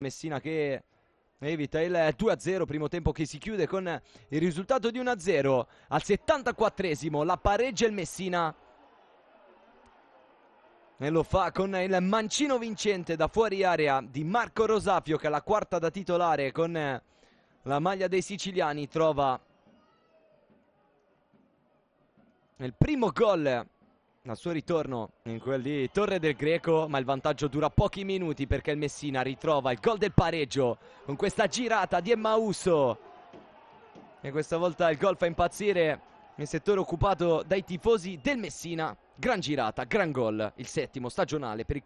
Messina che evita il 2-0, primo tempo che si chiude con il risultato di 1-0 al 74esimo, la pareggia il Messina e lo fa con il mancino vincente da fuori area di Marco Rosafio che è la quarta da titolare con la maglia dei siciliani trova il primo gol al suo ritorno in quel di Torre del Greco, ma il vantaggio dura pochi minuti perché il Messina ritrova il gol del pareggio con questa girata di Emmauso. E questa volta il gol fa impazzire nel settore occupato dai tifosi del Messina. Gran girata, gran gol, il settimo stagionale per il